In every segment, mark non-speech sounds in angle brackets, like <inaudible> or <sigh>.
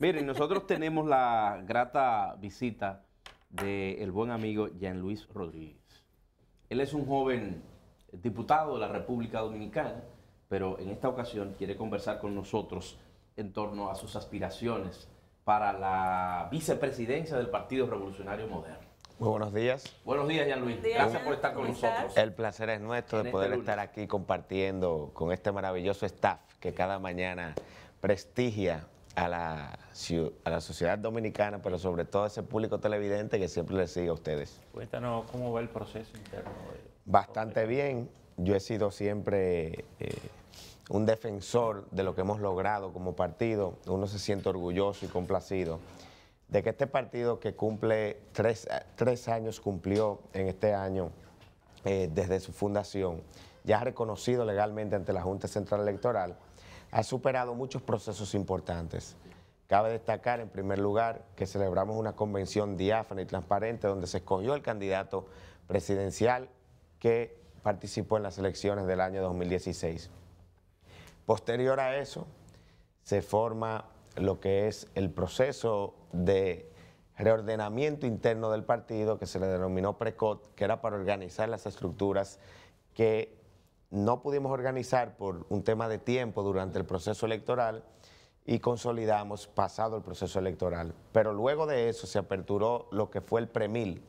Miren, nosotros tenemos la grata visita del buen amigo Jean Luis Rodríguez. Él es un joven diputado de la República Dominicana, pero en esta ocasión quiere conversar con nosotros en torno a sus aspiraciones para la vicepresidencia del Partido Revolucionario Moderno. Muy buenos días. Buenos días, Jean Luis. Gracias por estar con nosotros. El placer es nuestro de este poder estar aquí compartiendo con este maravilloso staff que cada mañana prestigia a la, a la sociedad dominicana, pero sobre todo a ese público televidente que siempre le sigue a ustedes. Cuéntanos cómo va el proceso interno. Bastante bien. Yo he sido siempre eh, un defensor de lo que hemos logrado como partido. Uno se siente orgulloso y complacido de que este partido que cumple tres, tres años, cumplió en este año eh, desde su fundación, ya ha reconocido legalmente ante la Junta Central Electoral, ha superado muchos procesos importantes. Cabe destacar, en primer lugar, que celebramos una convención diáfana y transparente donde se escogió el candidato presidencial que participó en las elecciones del año 2016. Posterior a eso, se forma lo que es el proceso de reordenamiento interno del partido que se le denominó PRECOT, que era para organizar las estructuras que no pudimos organizar por un tema de tiempo durante el proceso electoral y consolidamos pasado el proceso electoral. Pero luego de eso se aperturó lo que fue el PREMIL,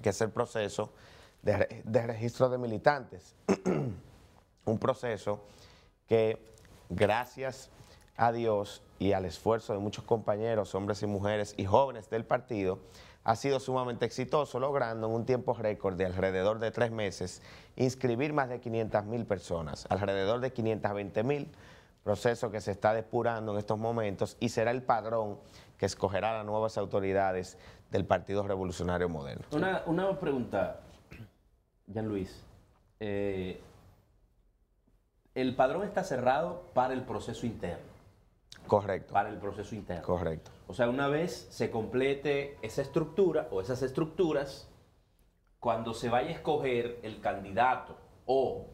que es el proceso de, registro de militantes. <clears throat> un proceso que, gracias a Dios y al esfuerzo de muchos compañeros, hombres y mujeres y jóvenes del partido, ha sido sumamente exitoso, logrando en un tiempo récord de alrededor de tres meses inscribir más de 500 mil personas, alrededor de 520 mil, proceso que se está depurando en estos momentos y será el padrón que escogerá las nuevas autoridades del Partido Revolucionario Moderno. Una, pregunta, Jean Luis. Eh, el padrón está cerrado para el proceso interno. Correcto. Para el proceso interno. Correcto. O sea, una vez se complete esa estructura o esas estructuras, cuando se vaya a escoger el candidato o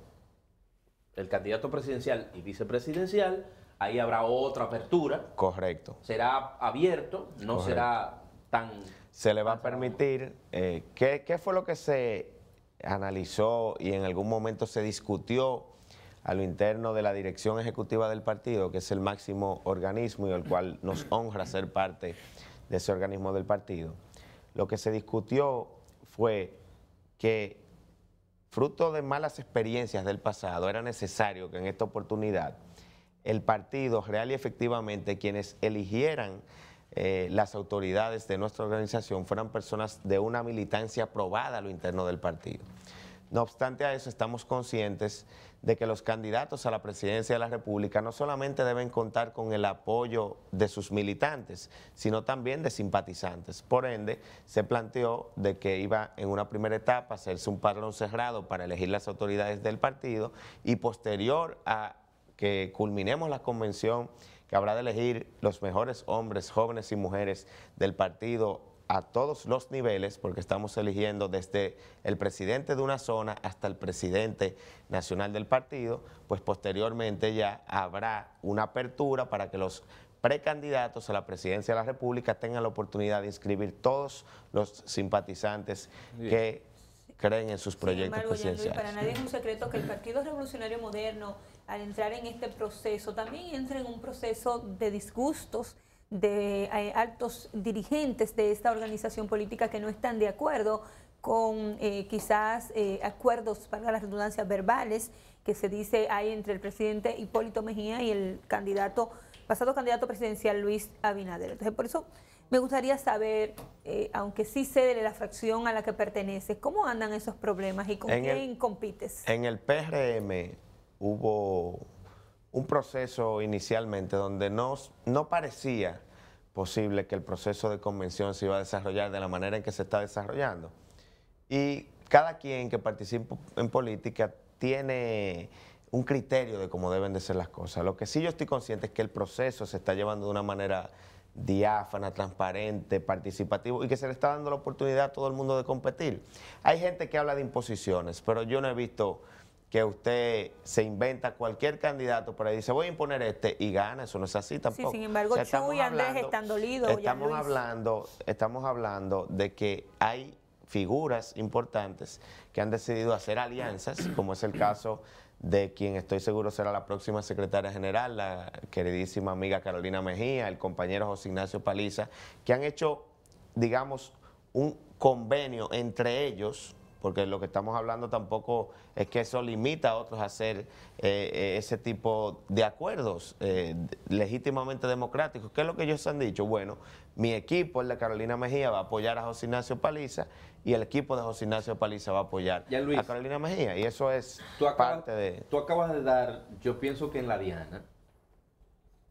el candidato presidencial y vicepresidencial, ahí habrá otra apertura. Correcto. Será abierto, no será tan... Se le va a permitir, eh, ¿qué, fue lo que se analizó y en algún momento se discutió a lo interno de la dirección ejecutiva del partido, que es el máximo organismo y el cual nos honra ser parte de ese organismo del partido. Lo que se discutió fue que, fruto de malas experiencias del pasado, era necesario que en esta oportunidad el partido real y efectivamente quienes eligieran eh, las autoridades de nuestra organización fueran personas de una militancia aprobada a lo interno del partido. No obstante a eso, estamos conscientes de que los candidatos a la presidencia de la República no solamente deben contar con el apoyo de sus militantes, sino también de simpatizantes. Por ende, se planteó de que iba en una primera etapa a hacerse un padrón cerrado para elegir las autoridades del partido y posterior a que culminemos la convención que habrá de elegir los mejores hombres, jóvenes y mujeres del partido a todos los niveles, porque estamos eligiendo desde el presidente de una zona hasta el presidente nacional del partido, pues posteriormente ya habrá una apertura para que los precandidatos a la presidencia de la República tengan la oportunidad de inscribir todos los simpatizantes que creen en sus proyectos presidenciales. para nadie es un secreto que el Partido Revolucionario Moderno, al entrar en este proceso, también entra en un proceso de disgustos, de eh, altos dirigentes de esta organización política que no están de acuerdo con eh, quizás eh, acuerdos, para las redundancias verbales, que se dice hay entre el presidente Hipólito Mejía y el candidato, pasado candidato presidencial Luis Abinader. Entonces, por eso me gustaría saber, aunque sí sé de la fracción a la que pertenece ¿cómo andan esos problemas y con quién compites? En el PRM hubo un proceso inicialmente donde no, no parecía posible que el proceso de convención se iba a desarrollar de la manera en que se está desarrollando. Y cada quien que participa en política tiene un criterio de cómo deben de ser las cosas. Lo que sí yo estoy consciente es que el proceso se está llevando de una manera diáfana, transparente, participativo y que se le está dando la oportunidad a todo el mundo de competir. Hay gente que habla de imposiciones, pero yo no he visto que usted se inventa cualquier candidato para dice voy a imponer este y gana, eso no es así tampoco. Sí, sin embargo, o Andrés Estamos hablando, estamos hablando de que hay figuras importantes que han decidido hacer alianzas, como es el caso de quien estoy seguro será la próxima secretaria general, la queridísima amiga Carolina Mejía, el compañero José Ignacio Paliza, que han hecho, digamos, un convenio entre ellos porque lo que estamos hablando tampoco es que eso limita a otros a hacer eh, eh, ese tipo de acuerdos eh, legítimamente democráticos. ¿Qué es lo que ellos han dicho? Bueno, mi equipo, el de Carolina Mejía, va a apoyar a José Ignacio Paliza y el equipo de José Ignacio Paliza va a apoyar a Carolina Mejía. Y eso es parte de... Tú acabas de dar, yo pienso que en la Diana,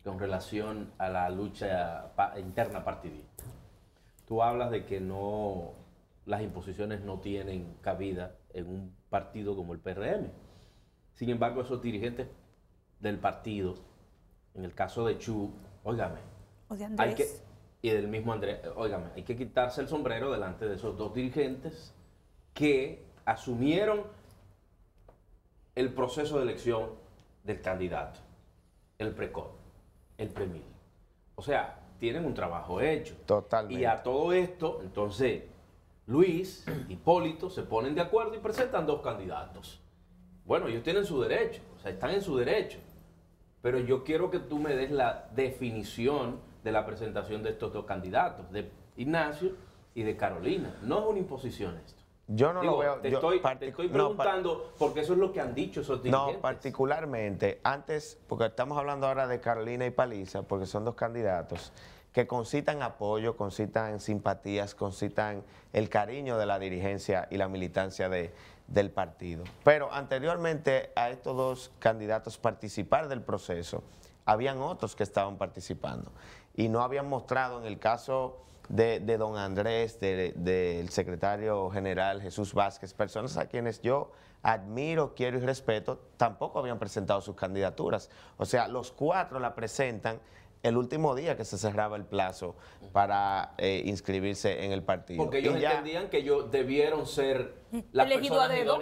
con relación a la lucha interna partidista, tú hablas de que no las imposiciones no tienen cabida en un partido como el PRM. Sin embargo, esos dirigentes del partido, en el caso de Chu, óigame, y del mismo Andrés, óigame, hay que quitarse el sombrero delante de esos dos dirigentes que asumieron el proceso de elección del candidato, el precor, el PREMIL. O sea, tienen un trabajo hecho. Totalmente. Y a todo esto, entonces, Luis, Hipólito, se ponen de acuerdo y presentan dos candidatos. Bueno, ellos tienen su derecho, o sea, están en su derecho. Pero yo quiero que tú me des la definición de la presentación de estos dos candidatos, de Ignacio y de Carolina. No es una imposición esto. Yo no lo veo. Te, estoy, preguntando porque eso es lo que han dicho esos dirigentes. No, particularmente, antes, porque estamos hablando ahora de Carolina y Paliza, porque son dos candidatos que concitan apoyo, concitan simpatías, concitan el cariño de la dirigencia y la militancia de, del partido. Pero anteriormente a estos dos candidatos participar del proceso, habían otros que estaban participando y no habían mostrado en el caso de, don Andrés, del secretario general Jesús Vázquez, personas a quienes yo admiro, quiero y respeto, tampoco habían presentado sus candidaturas. O sea, los cuatro la presentan el último día que se cerraba el plazo para eh, inscribirse en el partido. Porque ellos entendían que ellos debieron ser la elegido a dedo.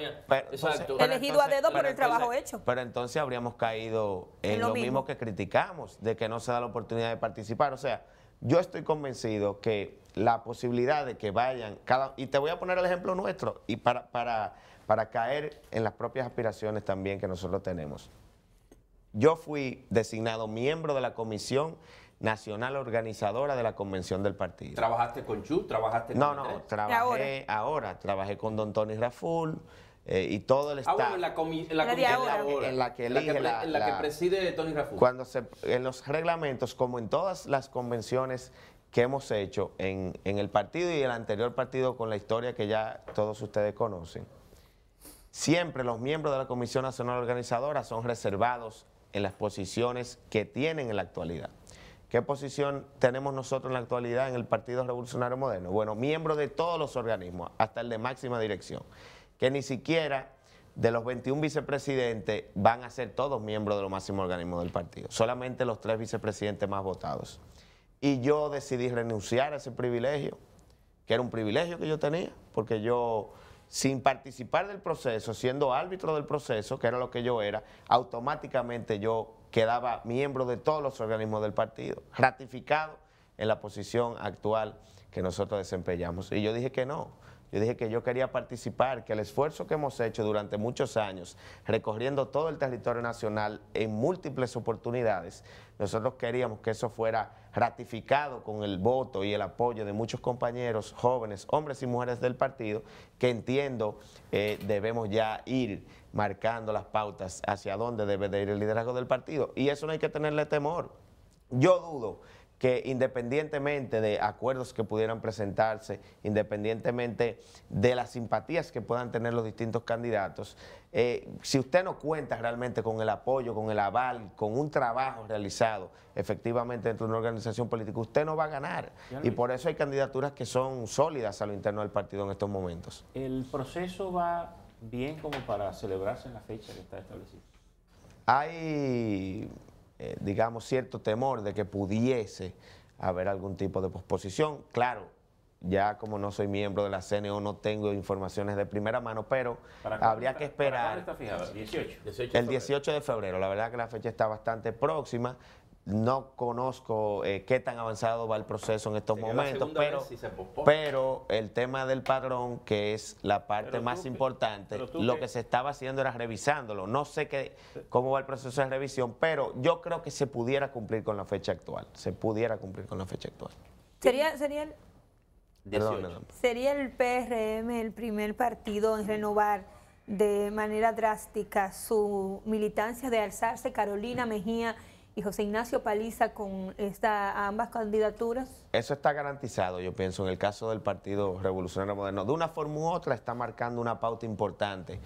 elegido a dedo por el trabajo hecho. Pero entonces habríamos caído en, lo, mismo. que criticamos, de que no se da la oportunidad de participar. O sea, yo estoy convencido que la posibilidad de que vayan y te voy a poner el ejemplo nuestro y para para para caer en las propias aspiraciones también que nosotros tenemos. Yo fui designado miembro de la comisión nacional organizadora de la convención del partido. ¿Trabajaste con Chu? ¿Trabajaste no, con No, no, trabajé ahora? Trabajé con don Tony Raful eh, y todo el Estado. Ah, en la, la, ahora. En la que preside Tony Raful. Cuando se, en los reglamentos, como en todas las convenciones que hemos hecho en, en el partido y el anterior partido con la historia que ya todos ustedes conocen, siempre los miembros de la Comisión Nacional Organizadora son reservados en las posiciones que tienen en la actualidad. ¿Qué posición tenemos nosotros en la actualidad en el Partido Revolucionario Moderno? Bueno, miembros de todos los organismos, hasta el de máxima dirección, que ni siquiera de los 21 vicepresidentes van a ser todos miembros de los máximos organismos del partido, solamente los tres vicepresidentes más votados. Y yo decidí renunciar a ese privilegio, que era un privilegio que yo tenía, porque yo sin participar del proceso, siendo árbitro del proceso, que era lo que yo era, automáticamente yo quedaba miembro de todos los organismos del partido, ratificado en la posición actual que nosotros desempeñamos. Y yo dije que no. Yo dije que yo quería participar, que el esfuerzo que hemos hecho durante muchos años, recorriendo todo el territorio nacional en múltiples oportunidades, nosotros queríamos que eso fuera ratificado con el voto y el apoyo de muchos compañeros jóvenes, hombres y mujeres del partido, que entiendo eh, debemos ya ir marcando las pautas hacia dónde debe de ir el liderazgo del partido. Y eso no hay que tenerle temor. Yo dudo que independientemente de acuerdos que pudieran presentarse, independientemente de las simpatías que puedan tener los distintos candidatos, eh, si usted no cuenta realmente con el apoyo, con el aval, con un trabajo realizado efectivamente dentro de una organización política, usted no va a ganar. Y por eso hay candidaturas que son sólidas a lo interno del partido en estos momentos. ¿El proceso va bien como para celebrarse en la fecha que está establecida? Hay eh, digamos, cierto temor de que pudiese haber algún tipo de posposición. Claro, ya como no soy miembro de la CNO no tengo informaciones de primera mano, pero habría que esperar. el 18 de febrero, la verdad que la fecha está bastante próxima. No conozco eh, qué tan avanzado va el proceso en estos momentos, pero, el tema del padrón, que es la parte más importante, lo que, se estaba haciendo era revisándolo. No sé qué, cómo va el proceso de revisión, pero yo creo que se pudiera cumplir con la fecha actual. Se pudiera cumplir con la fecha actual. Sería, sería el, sería el PRM el primer partido en renovar de manera drástica su militancia de alzarse Carolina Mejía y José Ignacio Paliza con esta, ambas candidaturas? Eso está garantizado, yo pienso, en el caso del Partido Revolucionario Moderno. De una forma u otra está marcando una pauta importante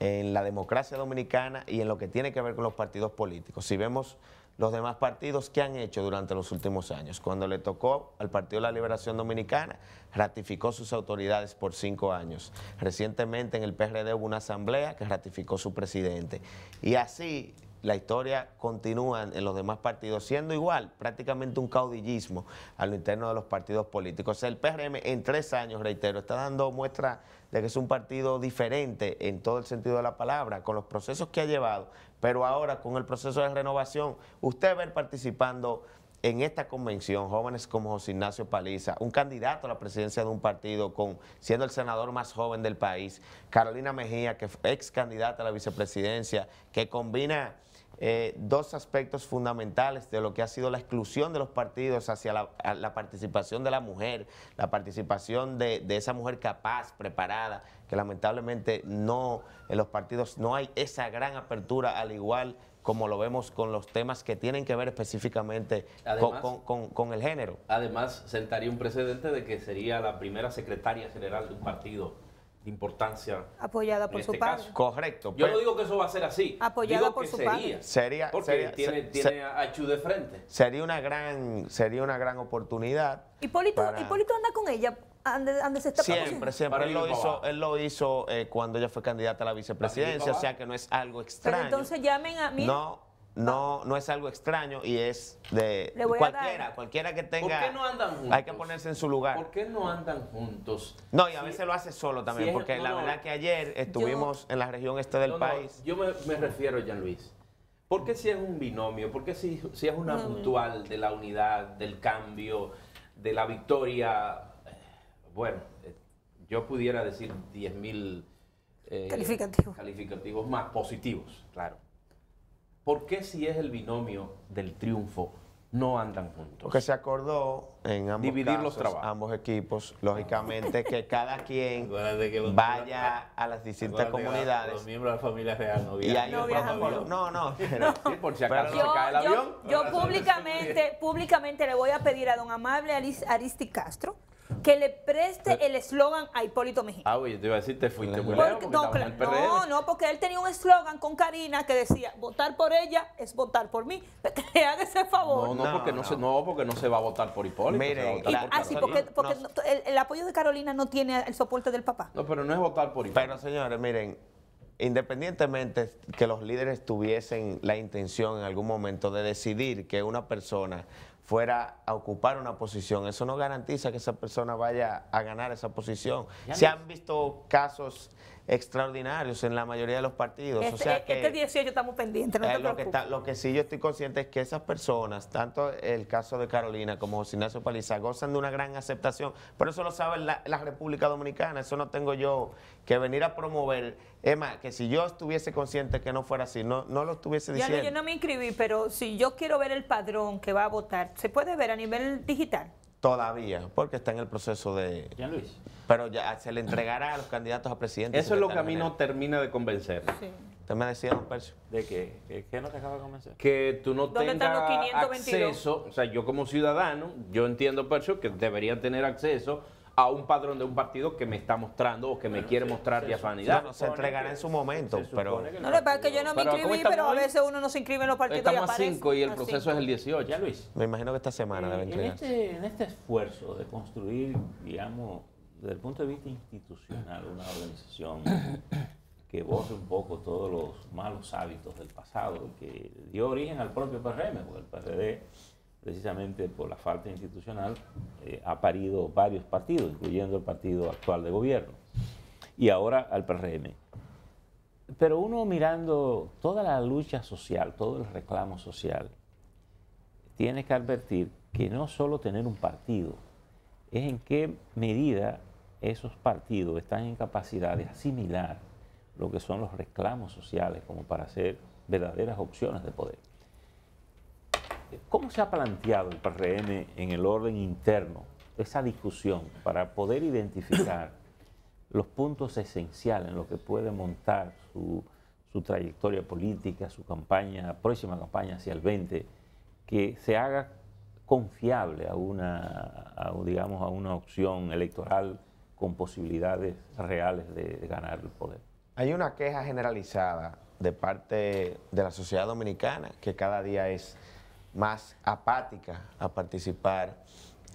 en la democracia dominicana y en lo que tiene que ver con los partidos políticos. Si vemos los demás partidos ¿qué han hecho durante los últimos años. Cuando le tocó al Partido de la Liberación Dominicana, ratificó sus autoridades por cinco años. Recientemente en el PRD hubo una asamblea que ratificó su presidente. Y así la historia continúa en los demás partidos, siendo igual prácticamente un caudillismo a lo interno de los partidos políticos. el PRM en tres años, reitero, está dando muestra de que es un partido diferente en todo el sentido de la palabra, con los procesos que ha llevado, pero ahora con el proceso de renovación, usted ver participando en esta convención jóvenes como José Ignacio Paliza, un candidato a la presidencia de un partido, con, siendo el senador más joven del país, Carolina Mejía, que es ex candidata a la vicepresidencia, que combina eh, dos aspectos fundamentales de lo que ha sido la exclusión de los partidos hacia la, participación de la mujer, la participación de, esa mujer capaz, preparada, que lamentablemente no, en los partidos no hay esa gran apertura, al igual como lo vemos con los temas que tienen que ver específicamente con el género. Además, sentaría un precedente de que sería la primera secretaria general de un partido importancia. Apoyada por su este padre. Correcto. Yo no pues. digo que eso va a ser así. Apoyada por su sería, Sería, porque sería, tiene, tiene a de frente. Sería una gran, sería una gran oportunidad. Hipólito, y anda con ella. Ande, se está siempre, siempre. Él lo, hizo, él lo, hizo, cuando ella fue candidata a la vicepresidencia, o sea que no es algo extraño. Pero entonces llamen a mí. No, no, no es algo extraño y es de cualquiera, cualquiera que tenga. ¿Por qué no andan juntos? Hay que ponerse en su lugar. ¿Por qué no andan juntos? No, y a veces lo hace solo también, porque la verdad que ayer estuvimos en la región este del país. yo me, refiero refiero, Jean Luis. porque si es un binomio? porque si, si es una mutual de la unidad, del cambio, de la victoria? Eh, bueno, eh, yo pudiera decir 10.000 mil eh, calificativos. calificativos más positivos, claro. ¿Por qué si es el binomio del triunfo no andan juntos? Porque se acordó en ambos Dividir los trabajos. ambos equipos, lógicamente que cada quien vaya a las distintas comunidades. los miembros de la familia real no viajan. no, no, no, <laughs> yo, cae el avión. públicamente, públicamente le voy a pedir a don Amable Aristi Castro que le preste el eslogan a Hipólito Mejía. Ah, oye, te iba a decir, te fuiste muy lejos. No, no, porque él tenía un eslogan con Karina que decía, votar por ella es votar por mí. <laughs> Que haga ese favor. No, no, porque no, Se, no, porque no se va a votar por Hipólito. ah, sí, porque, el, el, apoyo de Carolina no tiene el soporte del papá. No, pero no es votar por Hipólito. Pero señores, miren, independientemente que los líderes tuviesen la intención en algún momento de decidir que una persona fuera a ocupar una posición. Eso no garantiza que esa persona vaya a ganar esa posición. Se han visto casos extraordinarios en la mayoría de los partidos. Este, o sea 18 eh, este estamos pendientes, eh, lo, que lo que sí yo estoy consciente es que esas personas, tanto el caso de Carolina como José Ignacio Paliza, gozan de una gran aceptación, pero eso lo sabe la, República Dominicana, eso no tengo yo que venir a promover. Es que si yo estuviese consciente que no fuera así, no, no lo estuviese diciendo. Ya no, yo no me inscribí, pero si yo quiero ver el padrón que va a votar, ¿se puede ver a nivel digital? Todavía, porque está en el proceso de. Ya Luis. Pero ya se le entregará a los candidatos a presidente. Eso es lo que a mí no termina de convencer. Usted me decía, don Percio. ¿De qué? ¿Qué, no te acaba de convencer? Que tú no tengas acceso. O sea, yo como ciudadano, yo entiendo, Percio, que deberían tener acceso a un padrón de un partido que me está mostrando o que me quiere mostrar diafanidad. No, se entregará en su momento, pero... No, es que yo no me inscribí, pero, a veces uno no se inscribe en los partidos Estamos a 5 y el proceso es el 18. Ya, Luis. Me imagino que esta semana en este, en este esfuerzo de construir, digamos, desde el punto de vista institucional, una organización <coughs> que borre un poco todos los malos hábitos del pasado, que dio origen al propio PRM, porque el PRD precisamente por la falta institucional, eh, ha parido varios partidos, incluyendo el partido actual de gobierno, y ahora al PRM. Pero uno mirando toda la lucha social, todo el reclamo social, tiene que advertir que no solo tener un partido, es en qué medida esos partidos están en capacidad de asimilar lo que son los reclamos sociales como para hacer verdaderas opciones de poder. ¿Cómo se ha planteado el PRM en el orden interno esa discusión para poder identificar <coughs> los puntos esenciales en los que puede montar su, trayectoria política, su campaña, próxima campaña hacia el 20, que se haga confiable a una, digamos, a una opción electoral con posibilidades reales de ganar el poder? Hay una queja generalizada de parte de la sociedad dominicana que cada día es más apática a participar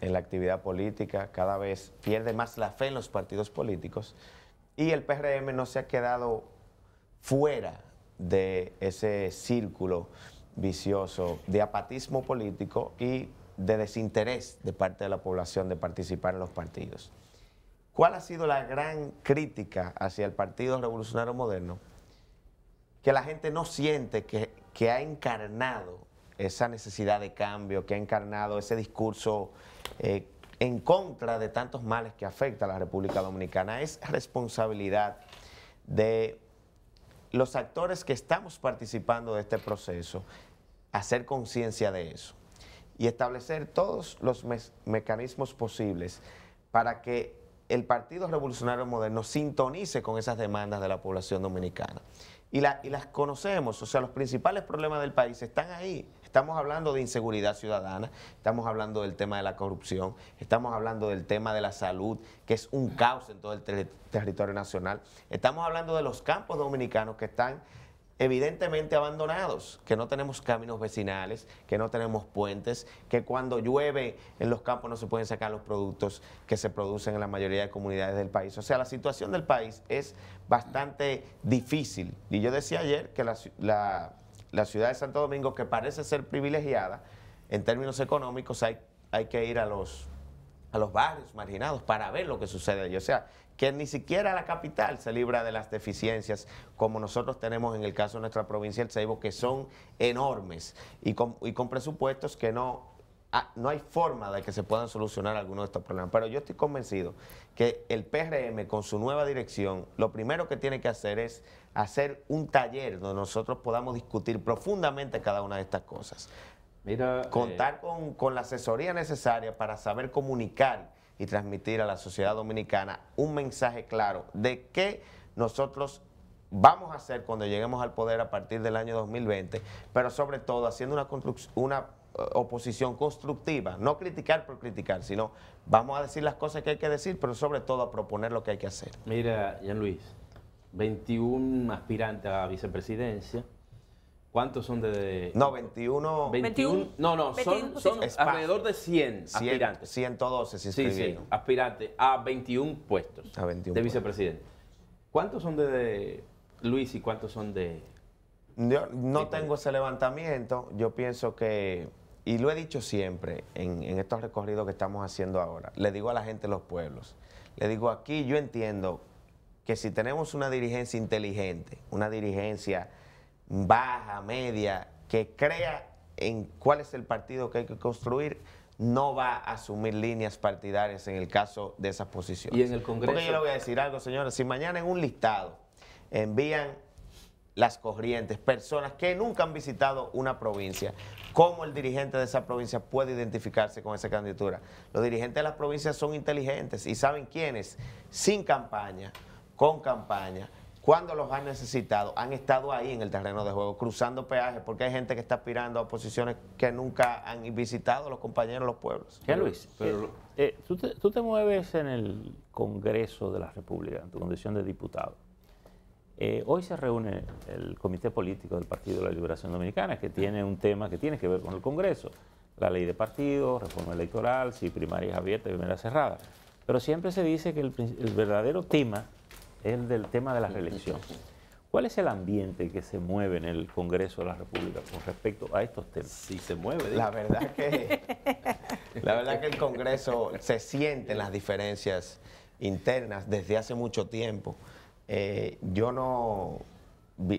en la actividad política, cada vez pierde más la fe en los partidos políticos y el PRM no se ha quedado fuera de ese círculo vicioso de apatismo político y de desinterés de parte de la población de participar en los partidos. ¿Cuál ha sido la gran crítica hacia el Partido Revolucionario Moderno? Que la gente no siente que, que ha encarnado esa necesidad de cambio que ha encarnado ese discurso eh, en contra de tantos males que afecta a la República Dominicana. Es responsabilidad de los actores que estamos participando de este proceso hacer conciencia de eso y establecer todos los mecanismos posibles para que el Partido Revolucionario Moderno sintonice con esas demandas de la población dominicana. y, las conocemos, o sea, los principales problemas del país están ahí estamos hablando de inseguridad ciudadana, estamos hablando del tema de la corrupción, estamos hablando del tema de la salud, que es un caos en todo el territorio nacional, estamos hablando de los campos dominicanos que están evidentemente abandonados, que no tenemos caminos vecinales, que no tenemos puentes, que cuando llueve en los campos no se pueden sacar los productos que se producen en la mayoría de comunidades del país. O sea, la situación del país es bastante difícil. Y yo decía ayer que la la ciudad de Santo Domingo, que parece ser privilegiada en términos económicos, hay, hay que ir a los, a los barrios marginados para ver lo que sucede allí. O sea, que ni siquiera la capital se libra de las deficiencias como nosotros tenemos en el caso de nuestra provincia, el Ceibo, que son enormes y y con presupuestos que no Ah, no hay forma de que se puedan solucionar algunos de estos problemas. Pero yo estoy convencido que el PRM con su nueva dirección, lo primero que tiene que hacer es hacer un taller donde nosotros podamos discutir profundamente cada una de estas cosas. Contar eh, con, la asesoría necesaria para saber comunicar y transmitir a la sociedad dominicana un mensaje claro de qué nosotros vamos a hacer cuando lleguemos al poder a partir del año 2020, pero sobre todo haciendo una, una eh, oposición constructiva, no criticar por criticar, sino vamos a decir las cosas que hay que decir, pero sobre todo a proponer lo que hay que hacer. Mira, Jean Luis, 21 aspirantes a vicepresidencia. ¿Cuántos son de.? No, 21. 21, no, no, son, alrededor de 100, aspirantes. 112, si sí, sí, aspirantes a 21 puestos de vicepresidente. ¿Cuántos son de, Luis y cuántos son de.? no tengo ese levantamiento. Yo pienso que y lo he dicho siempre en, estos recorridos que estamos haciendo ahora, le digo a la gente de los pueblos, le digo aquí yo entiendo que si tenemos una dirigencia inteligente, una dirigencia baja, media, que crea en cuál es el partido que hay que construir, no va a asumir líneas partidarias en el caso de esas posiciones. Y en el Congreso. Porque yo le voy a decir algo, señores, si mañana en un listado envían las corrientes, personas que nunca han visitado una provincia. ¿Cómo el dirigente de esa provincia puede identificarse con esa candidatura? Los dirigentes de las provincias son inteligentes y saben quiénes, sin campaña, con campaña, cuando los han necesitado, han estado ahí en el terreno de juego, cruzando peajes, porque hay gente que está aspirando a posiciones que nunca han visitado los compañeros, los pueblos. ¿Qué, Luis? Pero, eh, eh, tú te mueves en el Congreso de la República, en tu condición de diputado. Eh, hoy se reúne el Comité Político del Partido de la Liberación Dominicana, que tiene un tema que tiene que ver con el Congreso, la ley de partidos, reforma electoral, si primarias abiertas, primarias cerradas. Pero siempre se dice que el, verdadero tema es el del tema de la reelección. ¿Cuál es el ambiente que se mueve en el Congreso de la República con respecto a estos temas? Sí, se mueve. La verdad que, <laughs> la verdad que el Congreso se siente en las diferencias internas desde hace mucho tiempo. Eh, yo no,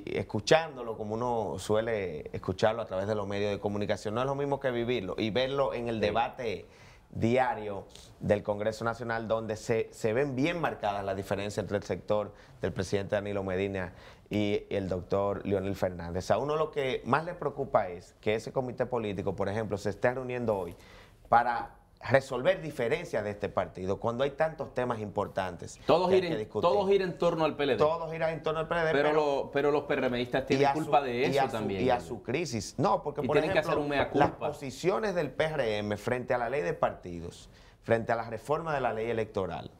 escuchándolo como uno suele escucharlo a través de los medios de comunicación, no es lo mismo que vivirlo y verlo en el debate diario del Congreso Nacional, donde se, se ven bien marcadas las diferencias entre el sector del presidente Danilo Medina y el doctor Leonel Fernández. A uno lo que más le preocupa es que ese comité político, por ejemplo, se esté reuniendo hoy para resolver diferencias de este partido cuando hay tantos temas importantes. Todos, que todos giran en torno al PLD. Todos giran en torno al PLD. Pero, los PRMistas tienen culpa de eso también. y a su crisis. No, porque por tienen ejemplo, las posiciones del PRM frente a la ley de partidos, frente a la reforma de la ley electoral,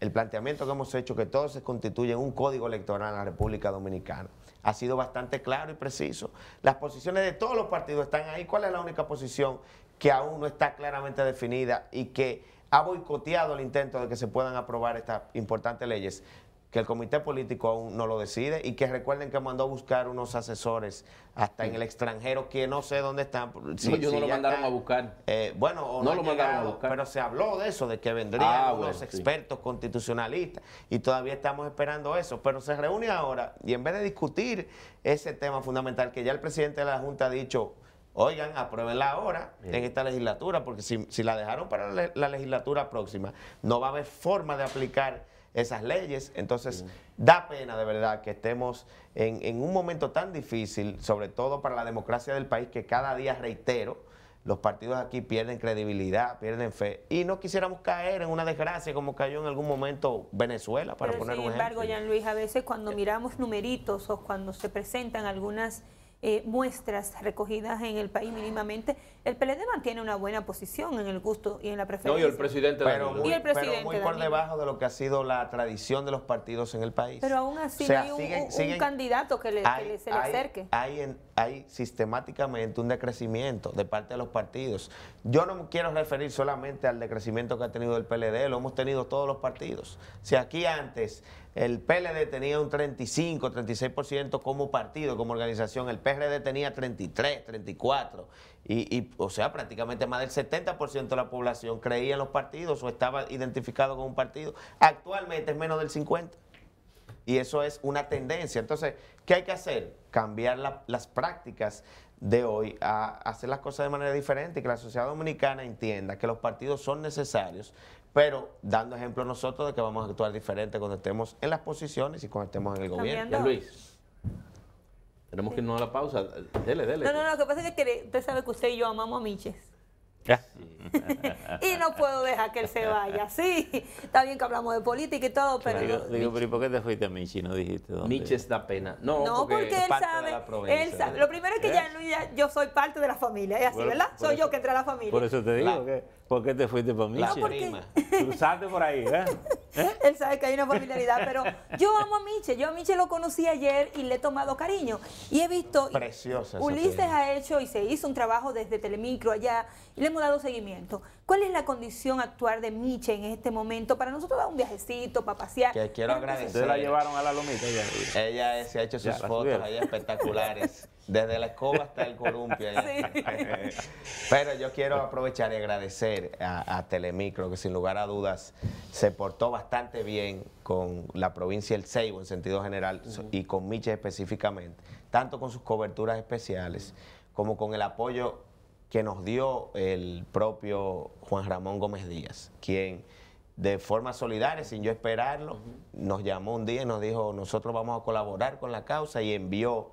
el planteamiento que hemos hecho que todos se constituye un código electoral en la República Dominicana ha sido bastante claro y preciso. Las posiciones de todos los partidos están ahí. ¿Cuál es la única posición que aún no está claramente definida y que ha boicoteado el intento de que se puedan aprobar estas importantes leyes, que el comité político aún no lo decide y que recuerden que mandó a buscar unos asesores hasta en el extranjero que no sé dónde están. Si, no, ellos eh, no lo mandaron a buscar. bueno, no, lo mandaron a buscar. Pero se habló de eso, de que vendrían los ah, unos expertos constitucionalistas y todavía estamos esperando eso. Pero se reúne ahora y en vez de discutir ese tema fundamental que ya el presidente de la Junta ha dicho oigan, apruebenla ahora en esta legislatura, porque si, la dejaron para la, legislatura próxima, no va a haber forma de aplicar esas leyes. Entonces, da pena de verdad que estemos en, en, un momento tan difícil, sobre todo para la democracia del país, que cada día reitero, los partidos aquí pierden credibilidad, pierden fe. Y no quisiéramos caer en una desgracia como cayó en algún momento Venezuela, para poner un ejemplo. Sin embargo, Jean Luis, a veces cuando miramos numeritos o cuando se presentan algunas eh, muestras recogidas en el país mínimamente, el PLD mantiene una buena posición en el gusto y en la preferencia. y el presidente pero muy, por debajo de lo que ha sido la tradición de los partidos en el país. Pero aún así hay un, candidato que, se le acerque. Hay en, hay sistemáticamente un decrecimiento de parte de los partidos. Yo no quiero referir solamente al decrecimiento que ha tenido el PLD, lo hemos tenido todos los partidos. Si aquí antes el PLD tenía un 35, 36% como partido, como organización, el PRD tenía 33, 34, y, o sea, prácticamente más del 70% de la población creía en los partidos o estaba identificado con un partido. Actualmente es menos del 50%. Y eso es una tendencia. Entonces, ¿qué hay que hacer? cambiar las prácticas de hoy a hacer las cosas de manera diferente y que la sociedad dominicana entienda que los partidos son necesarios, pero dando ejemplo nosotros de que vamos a actuar diferente cuando estemos en las posiciones y cuando estemos en el gobierno. Luis, tenemos que irnos a la pausa. Dele, dele. No, no, no, lo que pasa es que usted sabe que usted y yo amamos a Miches. <laughs> y no puedo dejar que él se vaya. Sí, está bien que hablamos de política y todo, pero. Digo, pero ¿y por qué te fuiste a Michi? No dijiste dónde. Michi es da pena. No, porque, él, sabe, él, sabe, Lo primero es que ¿Eh? ya ¿Eh? ya, yo soy parte de la familia, es así, ¿verdad? Soy yo que entré a la familia. Por eso te digo que. ¿Por qué te fuiste por Miche? <laughs> por ahí, ¿eh? ¿eh? Él sabe que hay una familiaridad, pero yo amo a Miche. Yo a Miche lo conocí ayer y le he tomado cariño. Y he visto... Preciosa. Ulises ha hecho y se hizo un trabajo desde Telemicro allá y le hemos dado seguimiento. ¿Cuál es la condición actual de Miche en este momento para nosotros dar un viajecito, para pasear? Que quiero agradecer. Ustedes la llevaron a la lomita Ella se ha hecho sus fotos ahí espectaculares. <laughs> Desde la escoba hasta el columpio. Pero yo quiero aprovechar y agradecer a, Telemicro, que sin lugar a dudas se portó bastante bien con la provincia del Seibo en sentido general y con Miche específicamente, tanto con sus coberturas especiales como con el apoyo que nos dio el propio Juan Ramón Gómez Díaz, quien de forma solidaria, sin yo esperarlo, nos llamó un día y nos dijo, nosotros vamos a colaborar con la causa y envió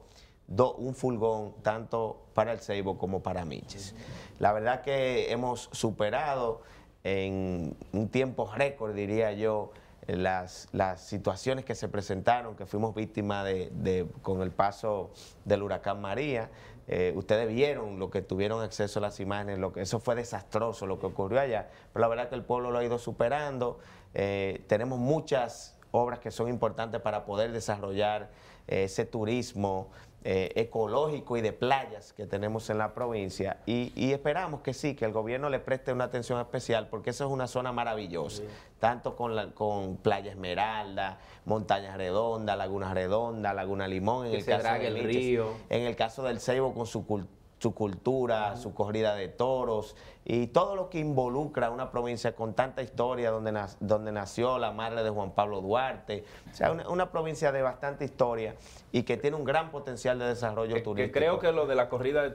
un fulgón tanto para el Seibo como para Miches. La verdad que hemos superado en un tiempo récord, diría yo, las, situaciones que se presentaron, que fuimos víctimas de, con el paso del huracán María. Eh, ustedes vieron lo que tuvieron acceso a las imágenes, lo que, eso fue desastroso lo que ocurrió allá, pero la verdad que el pueblo lo ha ido superando. Eh, tenemos muchas obras que son importantes para poder desarrollar eh, ese turismo eh, ecológico y de playas que tenemos en la provincia y, esperamos que sí, que el gobierno le preste una atención especial porque esa es una zona maravillosa, tanto con, la, con Playa Esmeralda, Montañas Redondas, Laguna Redonda, Laguna Limón, en el, caso del río. En el caso del Ceibo con su cultura su cultura, su corrida de toros y todo lo que involucra una provincia con tanta historia donde, donde nació la madre de Juan Pablo Duarte. O sea, una, provincia de bastante historia y que tiene un gran potencial de desarrollo turístico. Que creo que lo de la corrida de,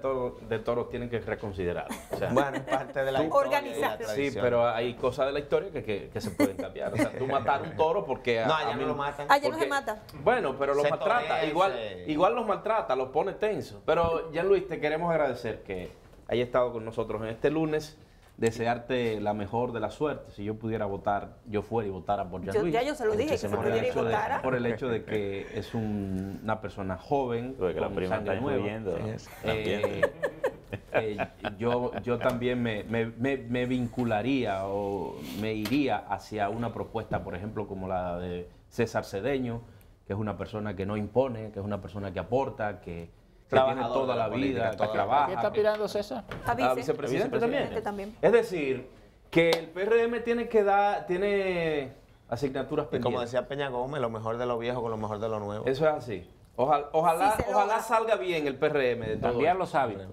de toros tienen que reconsiderar. O sea, bueno, parte de la <laughs> historia. sí, pero hay cosas de la historia que, que, se pueden cambiar. O sea, tú matar un toro porque... no, allá no lo matan. Allá no se mata. Bueno, pero lo maltrata. Igual, igual los maltrata, los pone tenso. Pero, ya Luis, te queremos agradecer que haya estado con nosotros en este lunes. Desearte la mejor de la suerte. Si yo pudiera votar, yo fuera y votara por Jean Ya yo se lo dije, este se por, el hecho de, que es una persona joven, nueva. Eh, eh, yo, también me vincularía o me iría hacia una propuesta, por ejemplo, como la de César Cedeño, que es una persona que no impone, que es una persona que aporta, que trabaja toda la, vida, está trabaja. ¿Qué está aspirando César? A, vicepresidente, también. Es decir, que el PRM tiene que dar, tiene asignaturas pendientes. como decía Peña Gómez, lo mejor de lo viejo con lo mejor de lo nuevo. Eso es así. Ojalá, ojalá, salga bien el PRM de todo. Cambiar los hábitos.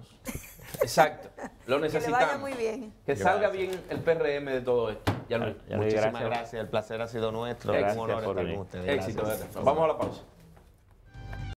Exacto. Lo <laughs> necesitamos. Que salga bien el PRM de todo esto. Ya, muchísimas gracias. El placer ha sido nuestro. Gracias un honor estar con ustedes. Éxito. Vamos a la pausa.